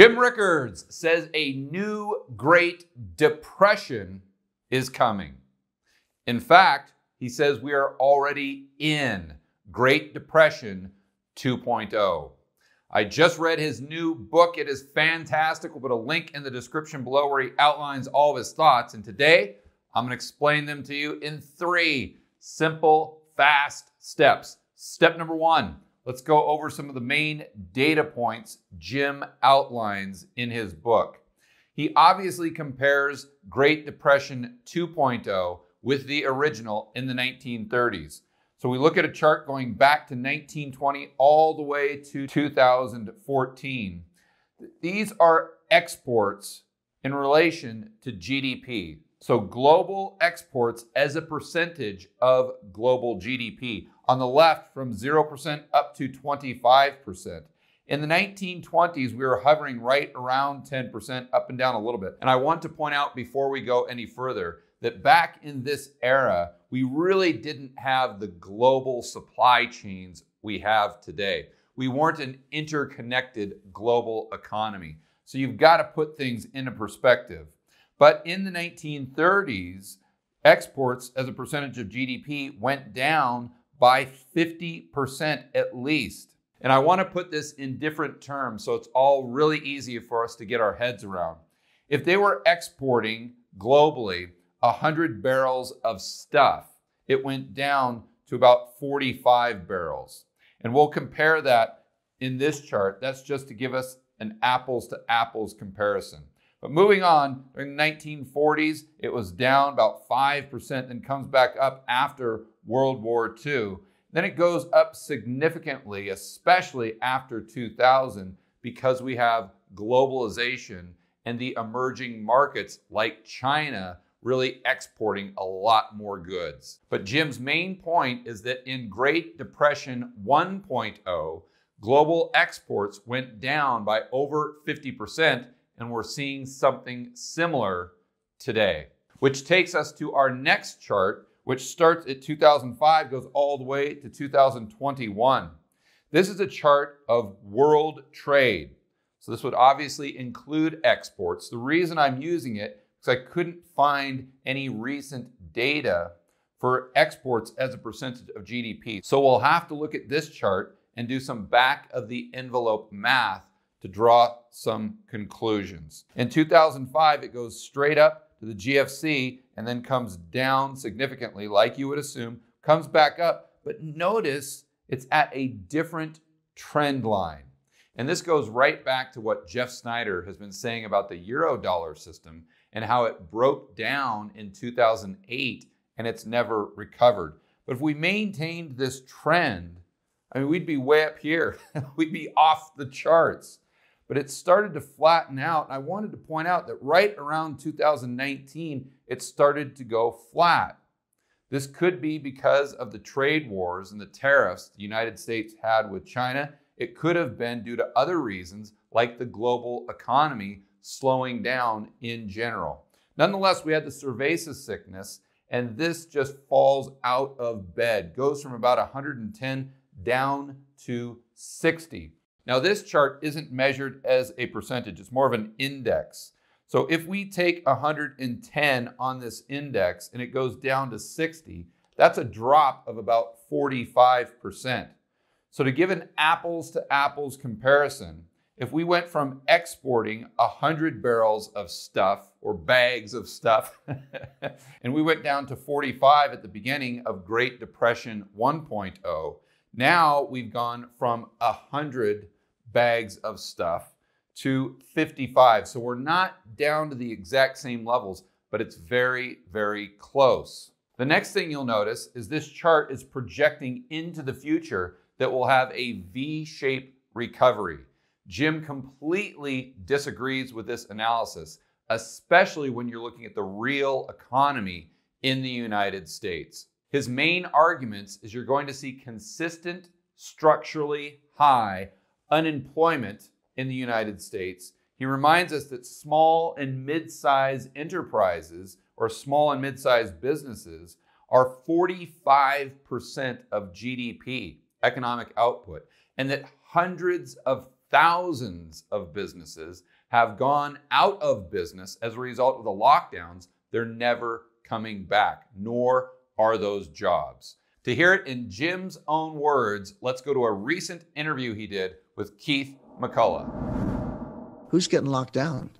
Jim Rickards says a new Great Depression is coming. In fact, he says we are already in Great Depression 2.0. I just read his new book. It is fantastic. We'll put a link in the description below where he outlines all of his thoughts. And today, I'm going to explain them to you in three simple, fast steps. Step number one let's go over some of the main data points Jim outlines in his book. He obviously compares Great Depression 2.0 with the original in the 1930s. So we look at a chart going back to 1920 all the way to 2014. These are exports in relation to GDP. So global exports as a percentage of global GDP on the left from 0% up to 25%. In the 1920s, we were hovering right around 10%, up and down a little bit. And I want to point out before we go any further that back in this era, we really didn't have the global supply chains we have today. We weren't an interconnected global economy. So you've got to put things into perspective. But in the 1930s, exports as a percentage of GDP went down by 50% at least. And I want to put this in different terms so it's all really easy for us to get our heads around. If they were exporting globally 100 barrels of stuff, it went down to about 45 barrels. And we'll compare that in this chart. That's just to give us an apples to apples comparison. But moving on, during the 1940s, it was down about 5%, then comes back up after World War II. Then it goes up significantly, especially after 2000, because we have globalization and the emerging markets like China really exporting a lot more goods. But Jim's main point is that in Great Depression 1.0, global exports went down by over 50% and we're seeing something similar today, which takes us to our next chart, which starts at 2005, goes all the way to 2021. This is a chart of world trade. So this would obviously include exports. The reason I'm using it is I couldn't find any recent data for exports as a percentage of GDP. So we'll have to look at this chart and do some back of the envelope math to draw some conclusions. In 2005, it goes straight up to the GFC and then comes down significantly, like you would assume, comes back up, but notice it's at a different trend line. And this goes right back to what Jeff Snyder has been saying about the euro-dollar system and how it broke down in 2008 and it's never recovered. But if we maintained this trend, I mean, we'd be way up here. we'd be off the charts but it started to flatten out. I wanted to point out that right around 2019, it started to go flat. This could be because of the trade wars and the tariffs the United States had with China. It could have been due to other reasons, like the global economy slowing down in general. Nonetheless, we had the cerveza sickness, and this just falls out of bed, goes from about 110 down to 60. Now, this chart isn't measured as a percentage, it's more of an index. So if we take 110 on this index and it goes down to 60, that's a drop of about 45%. So to give an apples to apples comparison, if we went from exporting 100 barrels of stuff or bags of stuff, and we went down to 45 at the beginning of Great Depression 1.0, now we've gone from 100 bags of stuff to 55. So we're not down to the exact same levels, but it's very, very close. The next thing you'll notice is this chart is projecting into the future that we'll have a V-shaped recovery. Jim completely disagrees with this analysis, especially when you're looking at the real economy in the United States. His main arguments is you're going to see consistent, structurally high unemployment in the United States. He reminds us that small and mid sized enterprises or small and mid sized businesses are 45% of GDP, economic output, and that hundreds of thousands of businesses have gone out of business as a result of the lockdowns. They're never coming back, nor are those jobs? To hear it in Jim's own words, let's go to a recent interview he did with Keith McCullough. Who's getting locked down?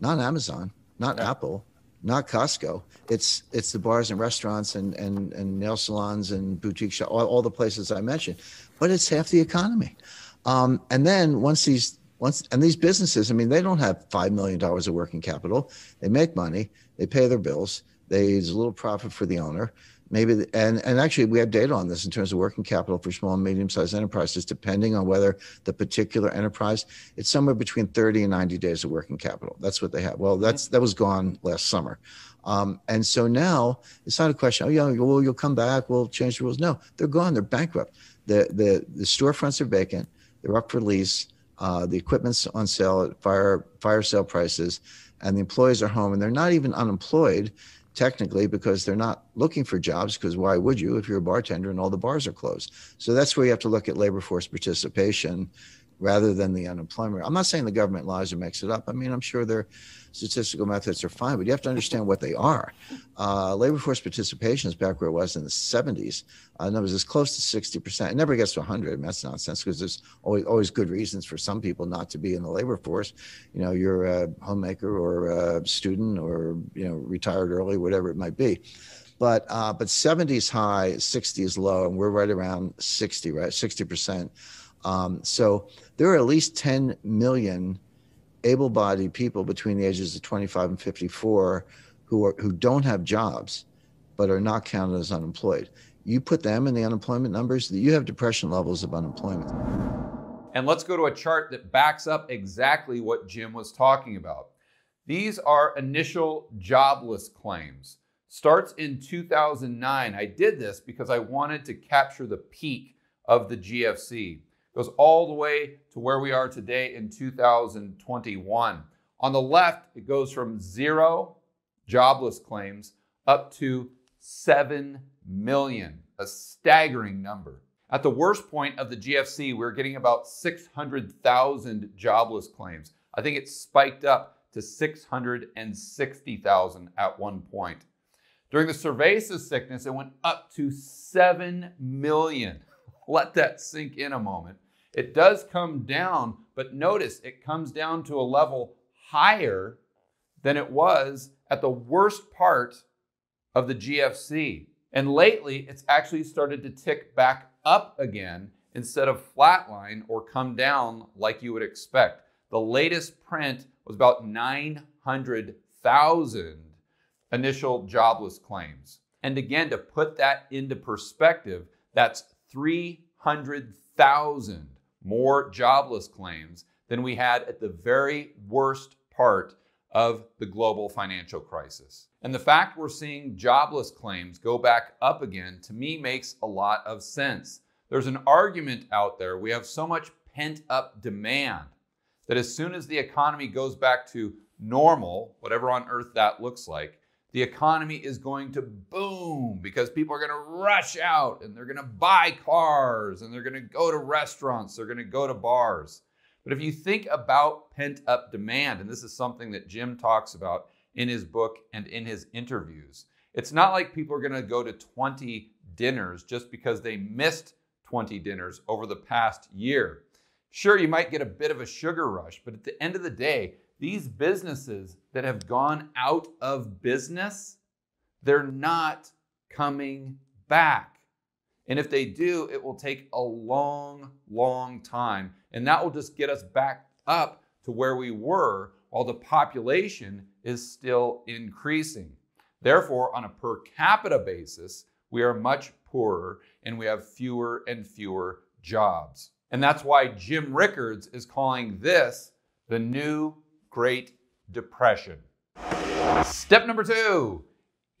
Not Amazon, not no. Apple, not Costco. It's it's the bars and restaurants and and, and nail salons and boutique shops, all, all the places I mentioned. But it's half the economy. Um, and then once these once and these businesses, I mean, they don't have five million dollars of working capital. They make money, they pay their bills, there's a little profit for the owner. Maybe the, and and actually we have data on this in terms of working capital for small and medium sized enterprises, depending on whether the particular enterprise, it's somewhere between 30 and 90 days of working capital. That's what they have. Well, mm-hmm. that's that was gone last summer. Um, and so now it's not a question, oh, yeah, well, you'll come back, we'll change the rules. No, they're gone, they're bankrupt. The, the, the storefronts are vacant, they're up for lease, uh, the equipment's on sale at fire, fire sale prices, and the employees are home and they're not even unemployed technically because they're not looking for jobs because why would you if you're a bartender and all the bars are closed so that's where you have to look at labor force participation rather than the unemployment. I'm not saying the government lies or makes it up. I mean, I'm sure their statistical methods are fine, but you have to understand what they are. Uh, labor force participation is back where it was in the 70s. Uh, numbers as close to 60%. It never gets to 100. And that's nonsense because there's always, always good reasons for some people not to be in the labor force. You know, you're a homemaker or a student or, you know, retired early, whatever it might be but uh, but 70s high, 60s low, and we're right around 60, right, 60 percent. Um, so there are at least 10 million able bodied people between the ages of 25 and 54 who, are, who don't have jobs but are not counted as unemployed. You put them in the unemployment numbers, you have depression levels of unemployment. And let's go to a chart that backs up exactly what Jim was talking about. These are initial jobless claims. Starts in 2009. I did this because I wanted to capture the peak of the GFC goes all the way to where we are today in 2021. On the left, it goes from zero jobless claims up to 7 million, a staggering number. At the worst point of the GFC, we were getting about 600,000 jobless claims. I think it spiked up to 660,000 at one point. During the Cerveza sickness, it went up to 7 million. Let that sink in a moment. It does come down, but notice it comes down to a level higher than it was at the worst part of the GFC. And lately, it's actually started to tick back up again instead of flatline or come down like you would expect. The latest print was about 900,000 initial jobless claims. And again, to put that into perspective, that's 300,000 more jobless claims than we had at the very worst part of the global financial crisis. And the fact we're seeing jobless claims go back up again to me makes a lot of sense. There's an argument out there. We have so much pent up demand that as soon as the economy goes back to normal, whatever on earth that looks like, the economy is going to boom because people are going to rush out and they're going to buy cars and they're going to go to restaurants, they're going to go to bars. But if you think about pent up demand, and this is something that Jim talks about in his book and in his interviews, it's not like people are going to go to 20 dinners just because they missed 20 dinners over the past year. Sure, you might get a bit of a sugar rush, but at the end of the day, these businesses that have gone out of business, they're not coming back. And if they do, it will take a long, long time. And that will just get us back up to where we were while the population is still increasing. Therefore, on a per capita basis, we are much poorer and we have fewer and fewer jobs. And that's why Jim Rickards is calling this the new Great Depression. Step number two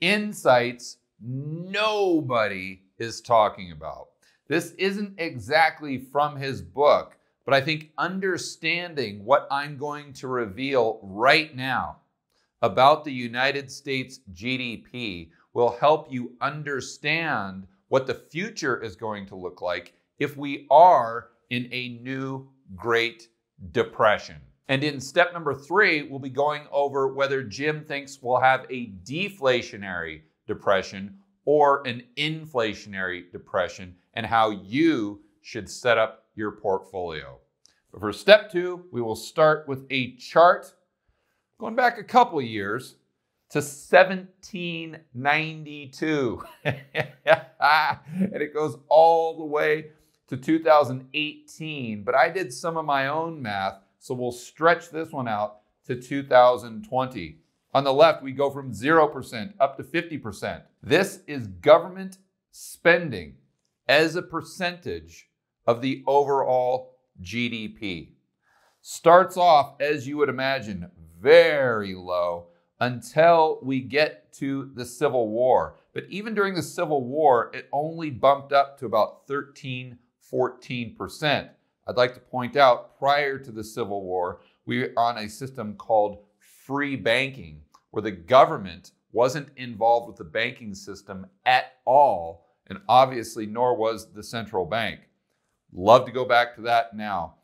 insights nobody is talking about. This isn't exactly from his book, but I think understanding what I'm going to reveal right now about the United States GDP will help you understand what the future is going to look like if we are in a new Great Depression. And in step number three, we'll be going over whether Jim thinks we'll have a deflationary depression or an inflationary depression and how you should set up your portfolio. But for step two, we will start with a chart going back a couple years to 1792. and it goes all the way to 2018. But I did some of my own math so we'll stretch this one out to 2020. On the left, we go from 0% up to 50%. This is government spending as a percentage of the overall GDP. Starts off, as you would imagine, very low until we get to the Civil War. But even during the Civil War, it only bumped up to about 13, 14%. I'd like to point out prior to the Civil War, we were on a system called free banking, where the government wasn't involved with the banking system at all, and obviously nor was the central bank. Love to go back to that now.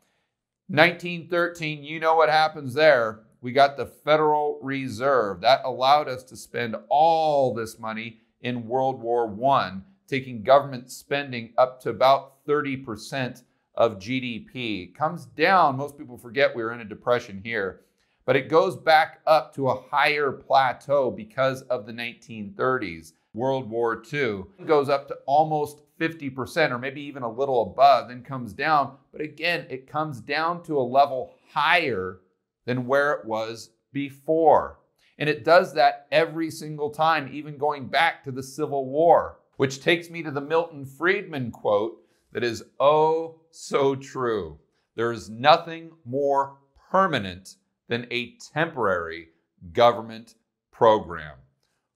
1913, you know what happens there. We got the Federal Reserve. That allowed us to spend all this money in World War I, taking government spending up to about 30% of GDP. Comes down, most people forget we were in a depression here, but it goes back up to a higher plateau because of the 1930s. World War II goes up to almost 50% or maybe even a little above, then comes down. But again, it comes down to a level higher than where it was before. And it does that every single time, even going back to the Civil War, which takes me to the Milton Friedman quote that is, oh, so true. There is nothing more permanent than a temporary government program.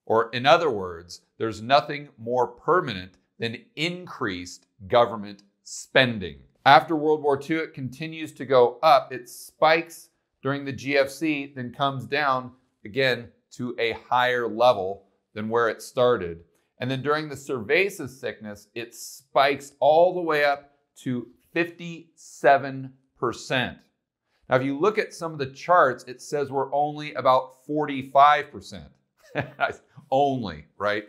Or, in other words, there's nothing more permanent than increased government spending. After World War II, it continues to go up. It spikes during the GFC, then comes down again to a higher level than where it started. And then during the Cerveza sickness, it spikes all the way up to 57%. Now, if you look at some of the charts, it says we're only about 45%. only, right?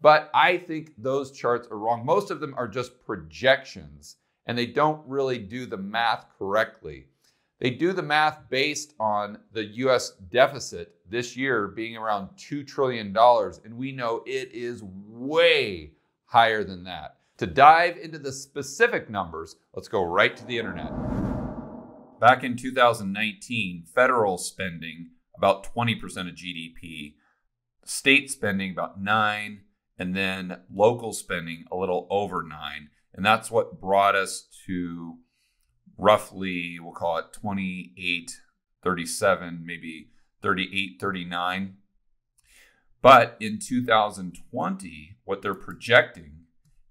But I think those charts are wrong. Most of them are just projections and they don't really do the math correctly. They do the math based on the US deficit this year being around $2 trillion, and we know it is way higher than that. To dive into the specific numbers, let's go right to the internet. Back in 2019, federal spending about 20% of GDP, state spending about 9, and then local spending a little over 9, and that's what brought us to roughly we'll call it 28 37 maybe 38 39 but in 2020 what they're projecting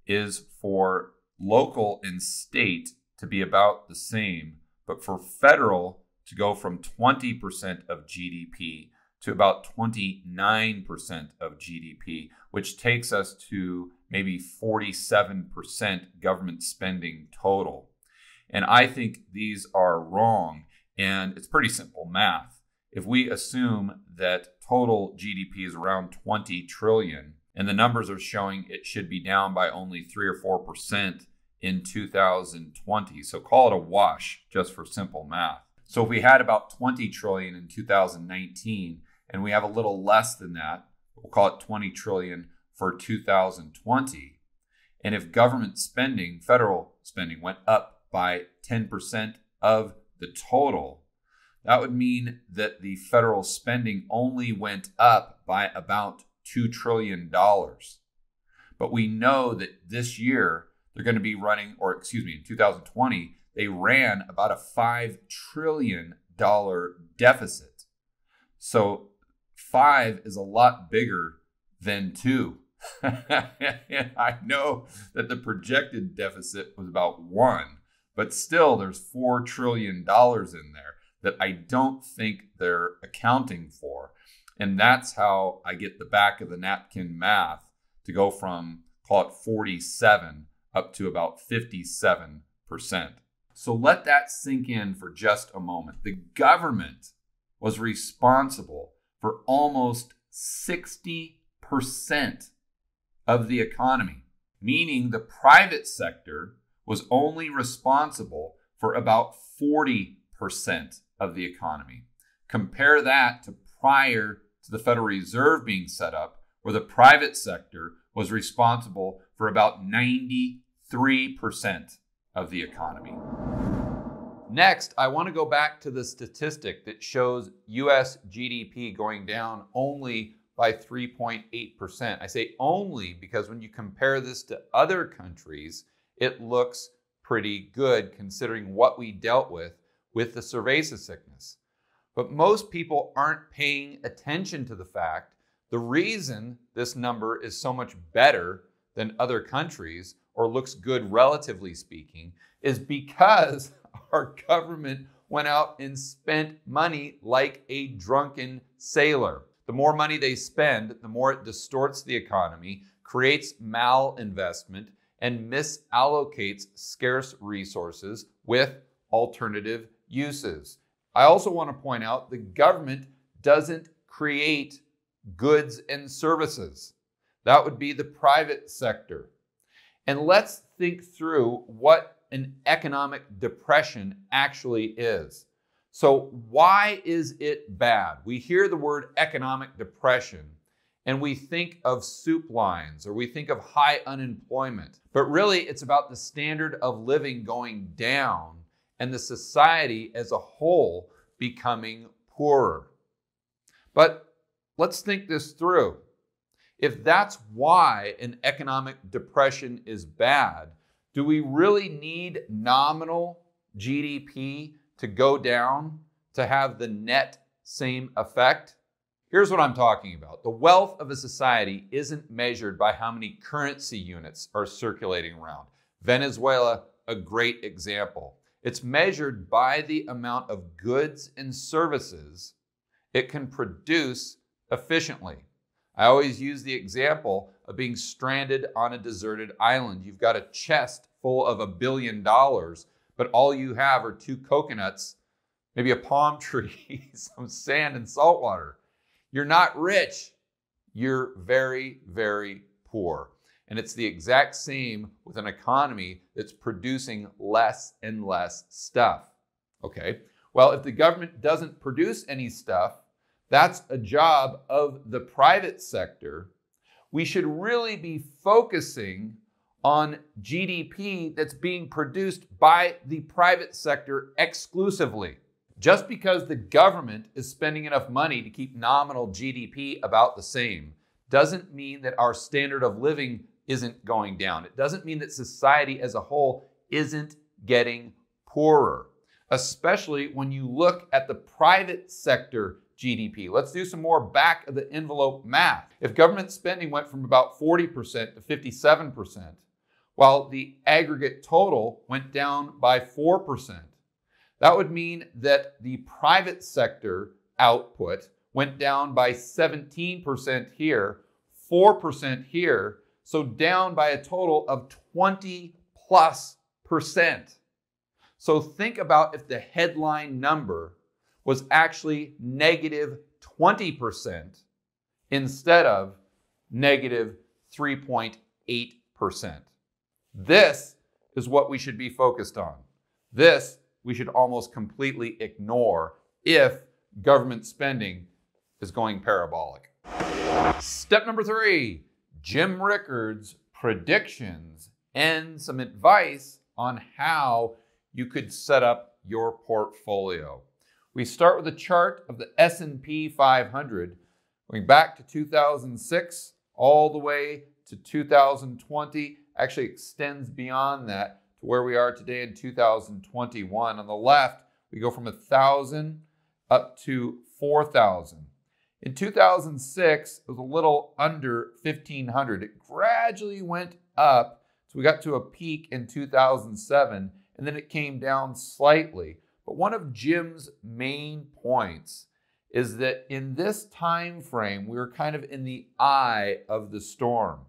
is for local and state to be about the same, but for federal to go from 20% of GDP to about 29% of GDP, which takes us to maybe 47% government spending total. And I think these are wrong. And it's pretty simple math. If we assume that total GDP is around 20 trillion, and the numbers are showing it should be down by only 3 or 4% in 2020. So call it a wash just for simple math. So if we had about 20 trillion in 2019 and we have a little less than that, we'll call it 20 trillion for 2020. And if government spending, federal spending went up by 10% of the total, that would mean that the federal spending only went up by about $2 trillion. But we know that this year they're going to be running, or excuse me, in 2020, they ran about a $5 trillion deficit. So five is a lot bigger than two. I know that the projected deficit was about one, but still there's $4 trillion in there that I don't think they're accounting for. And that's how I get the back of the napkin math to go from call it 47 up to about 57%. So let that sink in for just a moment. The government was responsible for almost 60% of the economy, meaning the private sector was only responsible for about 40% of the economy. Compare that to prior to the Federal Reserve being set up, where the private sector was responsible for about 93% of the economy. Next, I want to go back to the statistic that shows US GDP going down only by 3.8%. I say only because when you compare this to other countries, it looks pretty good considering what we dealt with with the cerveza sickness. But most people aren't paying attention to the fact the reason this number is so much better than other countries or looks good relatively speaking is because our government went out and spent money like a drunken sailor. The more money they spend, the more it distorts the economy, creates malinvestment, and misallocates scarce resources with alternative uses. I also want to point out the government doesn't create goods and services. That would be the private sector. And let's think through what an economic depression actually is. So, why is it bad? We hear the word economic depression and we think of soup lines or we think of high unemployment, but really it's about the standard of living going down and the society as a whole becoming poorer. But let's think this through. If that's why an economic depression is bad, do we really need nominal GDP to go down to have the net same effect? Here's what I'm talking about the wealth of a society isn't measured by how many currency units are circulating around. Venezuela, a great example. It's measured by the amount of goods and services it can produce efficiently. I always use the example of being stranded on a deserted island. You've got a chest full of a billion dollars, but all you have are two coconuts, maybe a palm tree, some sand, and salt water. You're not rich. You're very, very poor. And it's the exact same with an economy that's producing less and less stuff. Okay, well, if the government doesn't produce any stuff, that's a job of the private sector. We should really be focusing on GDP that's being produced by the private sector exclusively. Just because the government is spending enough money to keep nominal GDP about the same doesn't mean that our standard of living isn't going down. It doesn't mean that society as a whole isn't getting poorer, especially when you look at the private sector GDP. Let's do some more back of the envelope math. If government spending went from about 40% to 57%, while the aggregate total went down by 4%, that would mean that the private sector output went down by 17% here, 4% here, so down by a total of 20 plus percent. So think about if the headline number was actually negative 20% instead of negative 3.8%. This is what we should be focused on. This we should almost completely ignore if government spending is going parabolic. Step number three Jim Rickard's predictions and some advice on how you could set up your portfolio. We start with a chart of the S&P 500 going back to 2006 all the way to 2020, actually extends beyond that to where we are today in 2021. On the left, we go from 1,000 up to 4,000. In 2006, it was a little under 1,500. It gradually went up. So we got to a peak in 2007, and then it came down slightly. But one of Jim's main points is that in this time frame, we were kind of in the eye of the storm.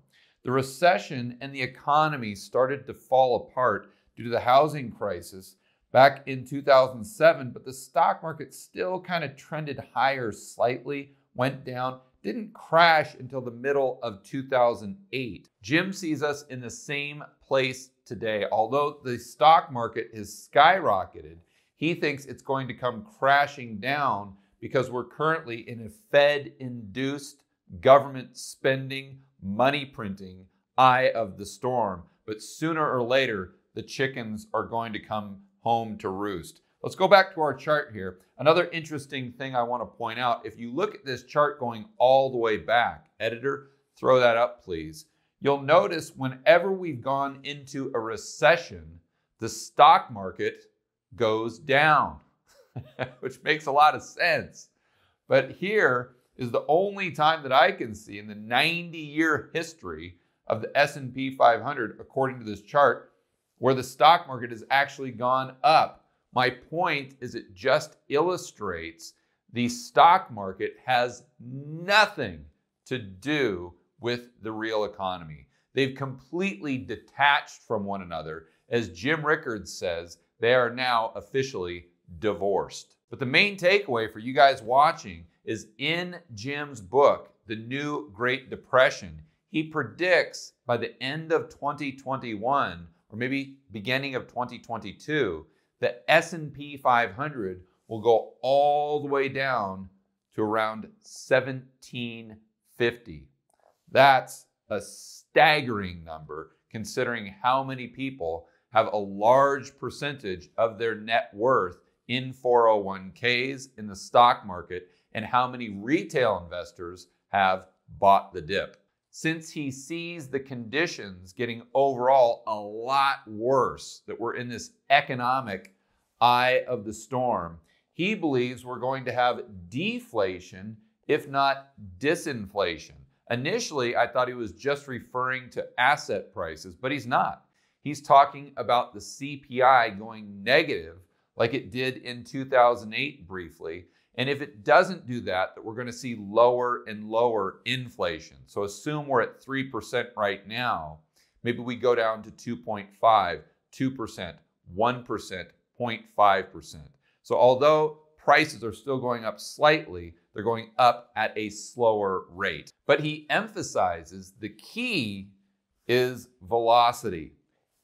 The recession and the economy started to fall apart due to the housing crisis, back in 2007, but the stock market still kind of trended higher slightly, went down, didn't crash until the middle of 2008. Jim sees us in the same place today. Although the stock market has skyrocketed, he thinks it's going to come crashing down because we're currently in a Fed induced government spending, money printing eye of the storm. But sooner or later, the chickens are going to come home to roost. Let's go back to our chart here. Another interesting thing I want to point out if you look at this chart going all the way back, editor, throw that up, please. You'll notice whenever we've gone into a recession, the stock market goes down, which makes a lot of sense. But here is the only time that I can see in the 90 year history of the S&P 500 according to this chart where the stock market has actually gone up. My point is, it just illustrates the stock market has nothing to do with the real economy. They've completely detached from one another. As Jim Rickards says, they are now officially divorced. But the main takeaway for you guys watching is in Jim's book, The New Great Depression, he predicts by the end of 2021 or maybe beginning of 2022, the S&P 500 will go all the way down to around 1750. That's a staggering number considering how many people have a large percentage of their net worth in 401ks in the stock market and how many retail investors have bought the dip since he sees the conditions getting overall a lot worse, that we're in this economic eye of the storm, he believes we're going to have deflation, if not disinflation. Initially, I thought he was just referring to asset prices, but he's not. He's talking about the CPI going negative, like it did in 2008 briefly. And if it doesn't do that, that we're going to see lower and lower inflation. So assume we're at 3% right now. Maybe we go down to 2.5, 2%, 1%, 0.5%. So although prices are still going up slightly, they're going up at a slower rate. But he emphasizes the key is velocity.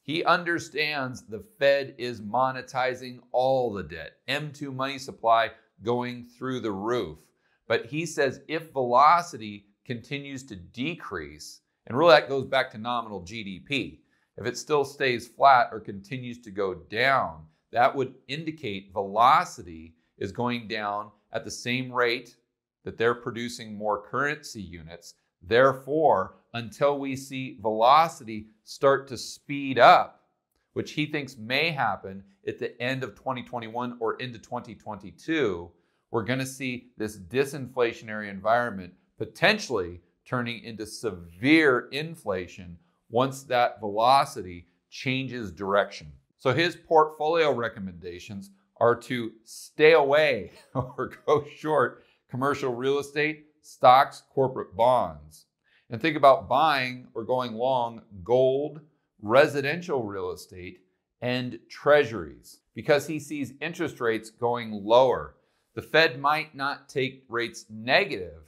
He understands the Fed is monetizing all the debt. M2 money supply going through the roof. But he says if velocity continues to decrease, and really that goes back to nominal GDP, if it still stays flat or continues to go down, that would indicate velocity is going down at the same rate that they're producing more currency units. Therefore, until we see velocity start to speed up, which he thinks may happen at the end of 2021 or into 2022, we're going to see this disinflationary environment potentially turning into severe inflation once that velocity changes direction. So his portfolio recommendations are to stay away or go short commercial real estate, stocks, corporate bonds. And think about buying or going long gold, residential real estate, and treasuries because he sees interest rates going lower. The Fed might not take rates negative,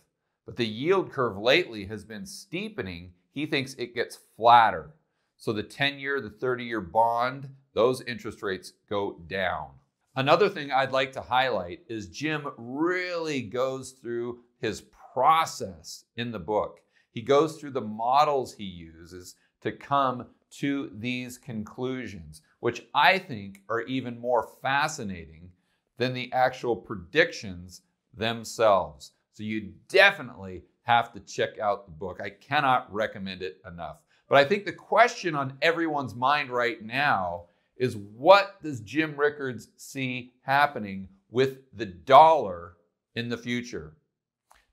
but the yield curve lately has been steepening. He thinks it gets flatter. So the 10 year, the 30 year bond, those interest rates go down. Another thing I'd like to highlight is Jim really goes through his process in the book. He goes through the models he uses to come to these conclusions, which I think are even more fascinating than the actual predictions themselves. So you definitely have to check out the book. I cannot recommend it enough. But I think the question on everyone's mind right now is what does Jim Rickards see happening with the dollar in the future?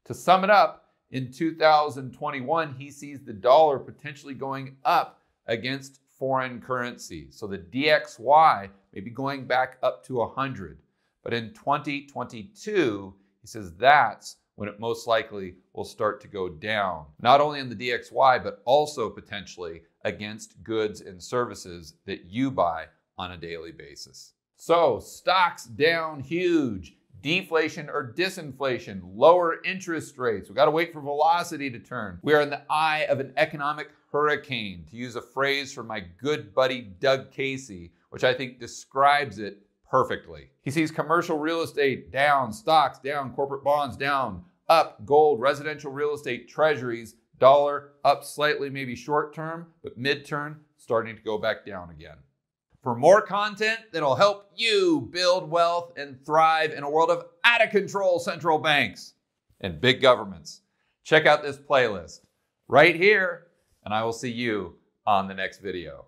To sum it up, in 2021, he sees the dollar potentially going up against foreign currency. So the DXY may be going back up to 100. But in 2022, he says that's when it most likely will start to go down, not only in the DXY, but also potentially against goods and services that you buy on a daily basis. So stocks down huge, deflation or disinflation, lower interest rates. We gotta wait for velocity to turn. We are in the eye of an economic hurricane, to use a phrase from my good buddy Doug Casey, which I think describes it perfectly. He sees commercial real estate down, stocks down, corporate bonds down, up, gold, residential real estate, treasuries, dollar up slightly, maybe short term, but mid term starting to go back down again. For more content that'll help you build wealth and thrive in a world of out of control central banks and big governments, check out this playlist right here and I will see you on the next video.